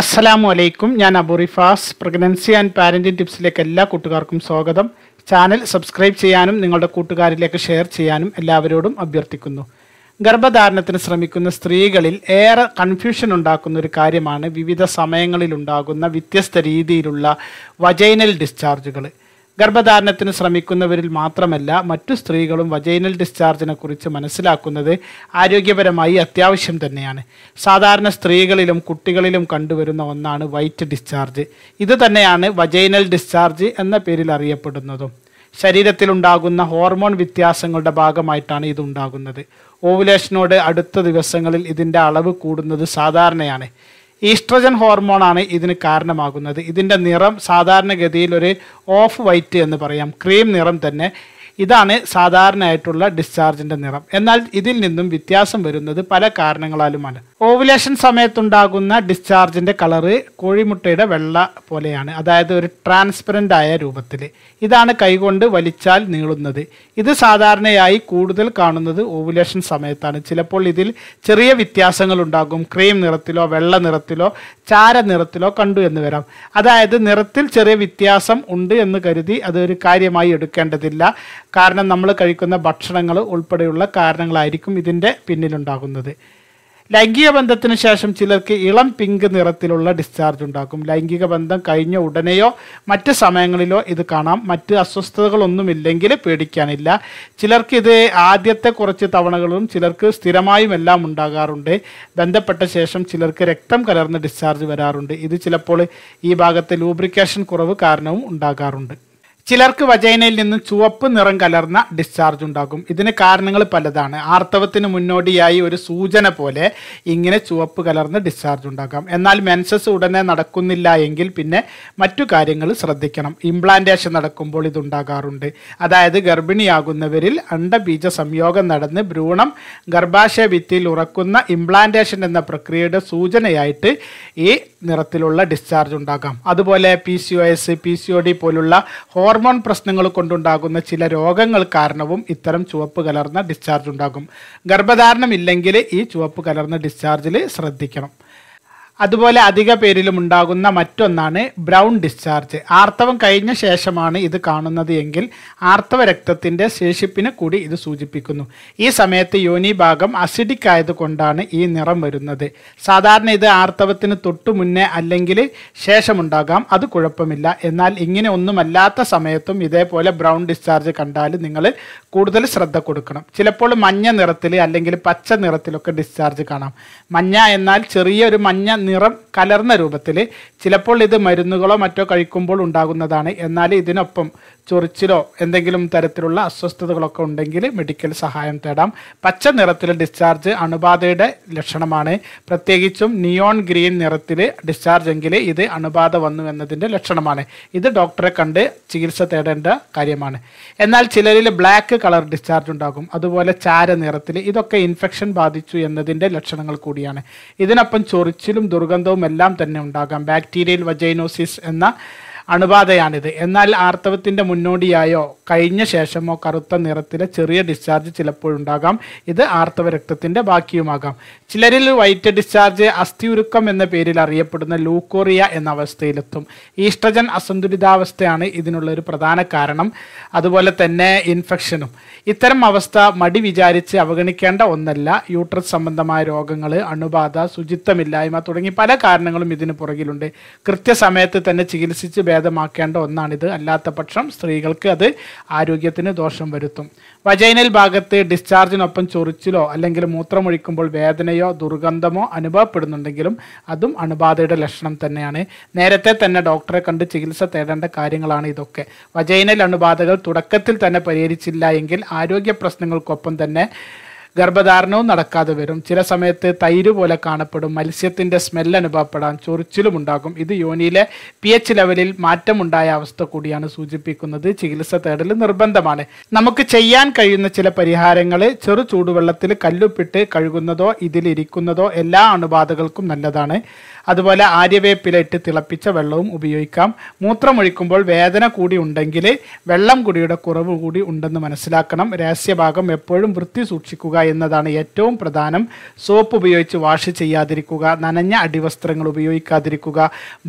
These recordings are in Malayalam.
അസ്സലാമു അലൈക്കും ഞാൻ Abu Rifas pregnancy and parenting ടിപ്സിലേക്ക് എല്ലാ കൂട്ടുകാർക്കും സ്വാഗതം ചാനൽ സബ്സ്ക്രൈബ് ചെയ്യാനും നിങ്ങളുടെ കൂട്ടുകാരിലേക്ക് ഷെയർ ചെയ്യാനും എല്ലാവരോടും അഭ്യർത്ഥിക്കുന്നു ഗർഭധാരണത്തിന് ശ്രമിക്കുന്ന സ്ത്രീകളിൽ ഏറെ കൺഫ്യൂഷൻ ഉണ്ടാക്കുന്ന ഒരു കാര്യമാണ് വിവിധ സമയങ്ങളിൽ ഉണ്ടാകുന്ന വ്യത്യസ്ത രീതിയിലുള്ള വജൈനൽ ഡിസ്ചാർജുകൾ ഗർഭധാരണത്തിന് ശ്രമിക്കുന്നവരിൽ മാത്രമല്ല മറ്റു സ്ത്രീകളും വജൈനൽ ഡിസ്ചാർജിനെ കുറിച്ച് മനസ്സിലാക്കുന്നത് ആരോഗ്യപരമായി അത്യാവശ്യം തന്നെയാണ് സാധാരണ സ്ത്രീകളിലും കുട്ടികളിലും കണ്ടുവരുന്ന ഒന്നാണ് വൈറ്റ് ഡിസ്ചാർജ് ഇത് തന്നെയാണ് വജൈനൽ ഡിസ്ചാർജ് എന്ന പേരിൽ അറിയപ്പെടുന്നതും ശരീരത്തിലുണ്ടാകുന്ന ഹോർമോൺ വ്യത്യാസങ്ങളുടെ ഭാഗമായിട്ടാണ് ഇതുണ്ടാകുന്നത് ഓവുലേഷനോട് അടുത്ത ദിവസങ്ങളിൽ ഇതിൻ്റെ അളവ് കൂടുന്നത് സാധാരണയാണ് ഈസ്ട്രജൻ ഹോർമോണാണ് ഇതിന് കാരണമാകുന്നത് ഇതിൻ്റെ നിറം സാധാരണഗതിയിൽ ഒരു ഓഫ് വൈറ്റ് എന്ന് പറയാം ക്രീം നിറം തന്നെ ഇതാണ് സാധാരണയായിട്ടുള്ള ഡിസ്ചാർജിന്റെ നിറം എന്നാൽ ഇതിൽ നിന്നും വ്യത്യാസം വരുന്നത് പല കാരണങ്ങളാലുമാണ് ഓവുലേഷൻ സമയത്തുണ്ടാകുന്ന ഡിസ്ചാർജിന്റെ കളറ് കോഴിമുട്ടയുടെ വെള്ള പോലെയാണ് അതായത് ഒരു ട്രാൻസ്പെറൻ്റ് ആയ രൂപത്തിൽ ഇതാണ് കൈകൊണ്ട് വലിച്ചാൽ നീളുന്നത് ഇത് സാധാരണയായി കൂടുതൽ കാണുന്നത് ഓവുലേഷൻ സമയത്താണ് ചിലപ്പോൾ ഇതിൽ ചെറിയ വ്യത്യാസങ്ങൾ ഉണ്ടാകും ക്രീം നിറത്തിലോ വെള്ള നിറത്തിലോ ചാര നിറത്തിലോ കണ്ടു എന്ന് വരാം അതായത് നിറത്തിൽ ചെറിയ വ്യത്യാസം ഉണ്ട് എന്ന് കരുതി അതൊരു കാര്യമായി എടുക്കേണ്ടതില്ല കാരണം നമ്മൾ കഴിക്കുന്ന ഭക്ഷണങ്ങൾ ഉൾപ്പെടെയുള്ള കാരണങ്ങളായിരിക്കും ഇതിൻ്റെ പിന്നിലുണ്ടാകുന്നത് ലൈംഗിക ബന്ധത്തിന് ശേഷം ചിലർക്ക് ഇളം പിങ്ക് നിറത്തിലുള്ള ഡിസ്ചാർജ് ഉണ്ടാക്കും ലൈംഗിക ബന്ധം കഴിഞ്ഞ ഉടനെയോ മറ്റ് സമയങ്ങളിലോ ഇത് കാണാം മറ്റ് അസ്വസ്ഥതകളൊന്നുമില്ലെങ്കിൽ പേടിക്കാനില്ല ചിലർക്ക് ഇത് ആദ്യത്തെ കുറച്ച് തവണകളും ചിലർക്ക് സ്ഥിരമായും എല്ലാം ഉണ്ടാകാറുണ്ട് ബന്ധപ്പെട്ട ശേഷം ചിലർക്ക് രക്തം കലർന്ന ഡിസ്ചാർജ് വരാറുണ്ട് ഇത് ചിലപ്പോൾ ഈ ഭാഗത്തെ ലൂബ്രിക്കേഷൻ കുറവ് കാരണവും ഉണ്ടാകാറുണ്ട് ചിലർക്ക് വജൈനയിൽ നിന്നും ചുവപ്പ് നിറം കലർന്ന ഡിസ്ചാർജ് ഉണ്ടാകും ഇതിന് കാരണങ്ങൾ പലതാണ് ആർത്തവത്തിന് മുന്നോടിയായി ഒരു സൂചന പോലെ ഇങ്ങനെ ചുവപ്പ് കലർന്ന ഡിസ്ചാർജ് ഉണ്ടാകാം എന്നാൽ മെൻസസ് ഉടനെ നടക്കുന്നില്ല എങ്കിൽ പിന്നെ മറ്റു കാര്യങ്ങൾ ശ്രദ്ധിക്കണം ഇംപ്ലാന്റേഷൻ നടക്കുമ്പോൾ ഇതുണ്ടാകാറുണ്ട് അതായത് ഗർഭിണിയാകുന്നവരിൽ അണ്ടബീജ സംയോഗം നടന്ന് ഭ്രൂണം ഗർഭാശയ ഭിത്തിയിൽ ഉറക്കുന്ന ഇംപ്ലാന്റേഷൻ എന്ന പ്രക്രിയയുടെ സൂചനയായിട്ട് ഈ നിറത്തിലുള്ള ഡിസ്ചാർജ് ഉണ്ടാകാം അതുപോലെ P C O S P C O D പോലുള്ള ഹോർ ഹോർമോൺ പ്രശ്നങ്ങൾ കൊണ്ടുണ്ടാകുന്ന ചില രോഗങ്ങൾ കാരണവും ഇത്തരം ചുവപ്പ് കലർന്ന ഡിസ്ചാർജ് ഉണ്ടാകും ഗർഭധാരണമില്ലെങ്കിൽ ഈ ചുവപ്പ് കലർന്ന ഡിസ്ചാർജിൽ ശ്രദ്ധിക്കണം അതുപോലെ അധിക പേരിലും ഉണ്ടാകുന്ന മറ്റൊന്നാണ് ബ്രൗൺ ഡിസ്ചാർജ് ആർത്തവം കഴിഞ്ഞ ശേഷമാണ് ഇത് കാണുന്നത് എങ്കിൽ ആർത്തവ രക്തത്തിൻ്റെ ശേഷിപ്പിനെ കൂടി ഇത് സൂചിപ്പിക്കുന്നു ഈ സമയത്ത് യോനി ഭാഗം അസിഡിക് ആയതുകൊണ്ടാണ് ഈ നിറം വരുന്നത് സാധാരണ ഇത് ആർത്തവത്തിന് തൊട്ടു മുന്നേ അല്ലെങ്കിൽ ശേഷമുണ്ടാകാം അത് കുഴപ്പമില്ല എന്നാൽ ഇങ്ങനെ ഒന്നുമല്ലാത്ത സമയത്തും ഇതേപോലെ ബ്രൗൺ ഡിസ്ചാർജ് കണ്ടാൽ നിങ്ങൾ കൂടുതൽ ശ്രദ്ധ കൊടുക്കണം ചിലപ്പോൾ മഞ്ഞ നിറത്തിൽ അല്ലെങ്കിൽ പച്ച നിറത്തിലൊക്കെ ഡിസ്ചാർജ് കാണാം മഞ്ഞ എന്നാൽ ചെറിയൊരു മഞ്ഞ നിറം കലർന്ന രൂപത്തിൽ ചിലപ്പോൾ ഇത് മരുന്നുകളോ മറ്റോ കഴിക്കുമ്പോൾ ഉണ്ടാകുന്നതാണ് എന്നാൽ ഇതിനൊപ്പം ചൊറിച്ചിലോ എന്തെങ്കിലും തരത്തിലുള്ള അസ്വസ്ഥതകളൊക്കെ ഉണ്ടെങ്കിൽ മെഡിക്കൽ സഹായം തേടാം പച്ച നിറത്തിൽ ഡിസ്ചാർജ് അണുബാധയുടെ ലക്ഷണമാണ് പ്രത്യേകിച്ചും നിയോൺ ഗ്രീൻ നിറത്തിൽ ഡിസ്ചാർജ് എങ്കിൽ ഇത് അണുബാധ വന്നു എന്നതിൻ്റെ ലക്ഷണമാണ് ഇത് ഡോക്ടറെ കണ്ട് ചികിത്സ തേടേണ്ട കാര്യമാണ് എന്നാൽ ചിലരിൽ ബ്ലാക്ക് കളർ ഡിസ്ചാർജ് ഉണ്ടാകും അതുപോലെ ചാര നിറത്തിൽ ഇതൊക്കെ ഇൻഫെക്ഷൻ ബാധിച്ചു എന്നതിൻ്റെ ലക്ഷണങ്ങൾ കൂടിയാണ് ഇതിനൊപ്പം ചൊറിച്ചിലും ദുർഗന്ധവും എല്ലാം തന്നെ ഉണ്ടാകാം ബാക്ടീരിയൽ വജൈനോസിസ് എന്ന അണുബാധയാണിത് എന്നാൽ ആർത്തവത്തിൻ്റെ മുന്നോടിയായോ കഴിഞ്ഞ ശേഷമോ കറുത്ത നിറത്തിലെ ചെറിയ ഡിസ്ചാർജ് ചിലപ്പോഴുണ്ടാകാം ഇത് ആർത്തവ രക്തത്തിൻ്റെ ബാക്കിയുമാകാം ചിലരിൽ വൈറ്റ് ഡിസ്ചാർജ് അസ്ഥിയുരുക്കം എന്ന പേരിൽ അറിയപ്പെടുന്ന ലൂക്കോറിയ എന്ന അവസ്ഥയിലെത്തും ഈസ്ട്രജൻ അസന്തുലിതാവസ്ഥയാണ് ഇതിനുള്ള ഒരു പ്രധാന കാരണം അതുപോലെ തന്നെ ഇൻഫെക്ഷനും ഇത്തരം അവസ്ഥ മടി വിചാരിച്ച് അവഗണിക്കേണ്ട ഒന്നല്ല യൂട്രസ് സംബന്ധമായ രോഗങ്ങൾ അണുബാധ ശുചിത്വമില്ലായ്മ തുടങ്ങി പല കാരണങ്ങളും ഇതിന് പുറകിലുണ്ട് കൃത്യസമയത്ത് തന്നെ ചികിത്സിച്ച് ഭേദമാക്കേണ്ട ഒന്നാണിത് അല്ലാത്ത പക്ഷം സ്ത്രീകൾക്ക് അത് ആരോഗ്യത്തിന് ദോഷം വരുത്തും വജൈനൽ ഭാഗത്ത് ഡിസ്ചാർജിനൊപ്പം ചൊറിച്ചിലോ അല്ലെങ്കിൽ മൂത്രമൊഴിക്കുമ്പോൾ വേദനയോ ദുർഗന്ധമോ അനുഭവപ്പെടുന്നുണ്ടെങ്കിലും അതും അണുബാധയുടെ ലക്ഷണം തന്നെയാണ് നേരത്തെ തന്നെ ഡോക്ടറെ കണ്ട് ചികിത്സ തേടേണ്ട കാര്യങ്ങളാണ് ഇതൊക്കെ വജൈനൽ അണുബാധകൾ തുടക്കത്തിൽ തന്നെ പരിഹരിച്ചില്ല എങ്കിൽ ആരോഗ്യ പ്രശ്നങ്ങൾക്കൊപ്പം തന്നെ ഗർഭധാരണവും നടക്കാതെ വരും ചില സമയത്ത് തൈര് പോലെ കാണപ്പെടും മത്സ്യത്തിന്റെ സ്മെൽ അനുഭവപ്പെടാൻ ചൊറിച്ചിലും ഉണ്ടാകും ഇത് യോനിയിലെ പി എച്ച് ലെവലിൽ മാറ്റമുണ്ടായ അവസ്ഥ കൂടിയാണ് സൂചിപ്പിക്കുന്നത് ചികിത്സ തേടൽ നിർബന്ധമാണ് നമുക്ക് ചെയ്യാൻ കഴിയുന്ന ചില പരിഹാരങ്ങൾ ചെറു ചൂടുവെള്ളത്തിൽ കല്ലുപ്പിട്ട് കഴുകുന്നതോ ഇതിലിരിക്കുന്നതോ എല്ലാ അണുബാധകൾക്കും നല്ലതാണ് അതുപോലെ ആര്യവേപ്പിലിട്ട് തിളപ്പിച്ച വെള്ളവും ഉപയോഗിക്കാം മൂത്രമൊഴിക്കുമ്പോൾ വേദന കൂടി ഉണ്ടെങ്കിൽ വെള്ളം കുടിയുടെ കുറവ് കൂടി ഉണ്ടെന്ന് മനസ്സിലാക്കണം രഹസ്യഭാഗം എപ്പോഴും വൃത്തി സൂക്ഷിക്കുക എന്നതാണ് ഏറ്റവും പ്രധാനം സോപ്പ് ഉപയോഗിച്ച് വാഷ് ചെയ്യാതിരിക്കുക നനഞ്ഞ അടിവസ്ത്രങ്ങൾ ഉപയോഗിക്കാതിരിക്കുക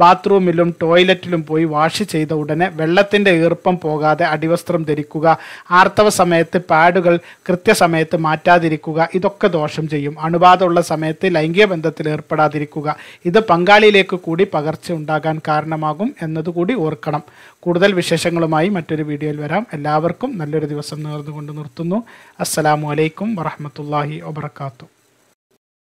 ബാത്റൂമിലും ടോയ്ലറ്റിലും പോയി വാഷ് ചെയ്ത ഉടനെ വെള്ളത്തിൻ്റെ ഈർപ്പം പോകാതെ അടിവസ്ത്രം ധരിക്കുക ആർത്തവ സമയത്ത് പാഡുകൾ കൃത്യസമയത്ത് മാറ്റാതിരിക്കുക ഇതൊക്കെ ദോഷം ചെയ്യും അണുബാധയുള്ള സമയത്ത് ലൈംഗിക ബന്ധത്തിൽ ഏർപ്പെടാതിരിക്കുക ഇത് പങ്കാളിയിലേക്ക് കൂടി പകർച്ച ഉണ്ടാകാൻ കാരണമാകും എന്നതുകൂടി ഓർക്കണം കൂടുതൽ വിശേഷങ്ങളുമായി മറ്റൊരു വീഡിയോയിൽ വരാം എല്ലാവർക്കും നല്ലൊരു ദിവസം നേർന്നുകൊണ്ട് നിർത്തുന്നു അസ്സലാമു അലൈക്കും വറഹ്മ വറഹമത്തല്ലാഹി വബർക്കാത്തു